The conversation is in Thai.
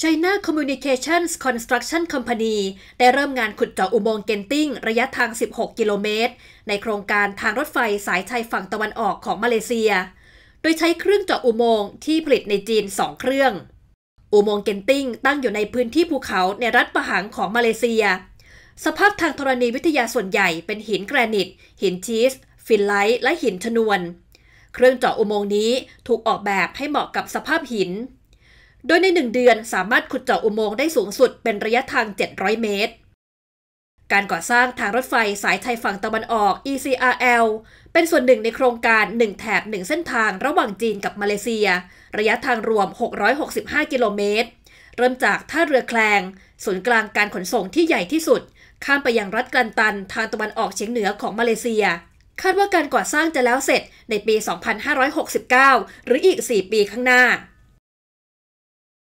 China Communications Construction Company ได้เริ่มงานขุดเจาะอุโมงค์เกนติ้งระยะทาง 16 กิโลเมตร ในโครงการทางรถไฟสายชายฝั่งตะวันออกของมาเลเซีย โดยใช้เครื่องเจาะอุโมงค์ที่ผลิตในจีน 2 เครื่อง อุโมงค์เกนติ้งตั้งอยู่ในพื้นที่ภูเขาในรัฐปะหังของมาเลเซีย สภาพทางธรณีวิทยาส่วนใหญ่เป็นหินแกรนิต หินชีสฟินไลท์และหินชนวน เครื่องเจาะอุโมงค์นี้ถูกออกแบบให้เหมาะกับสภาพหินโดยในหนึ่งเดือนสามารถขุดเจาะอุโมงค์ได้สูงสุดเป็นระยะทาง 700 เมตร การก่อสร้างทางรถไฟสายไทยฝั่งตะวันออก ECRL เป็นส่วนหนึ่งในโครงการ 1 แถบ 1 เส้นทางระหว่างจีนกับมาเลเซีย ระยะทางรวม 665 กิโลเมตร เริ่มจากท่าเรือแคลง ศูนย์กลางการขนส่งที่ใหญ่ที่สุด ข้ามไปยังรัฐกันตันทางตะวันออกเฉียงเหนือของมาเลเซีย คาดว่าการก่อสร้างจะแล้วเสร็จ ในปี 2569 หรืออีก 4 ปีข้างหน้า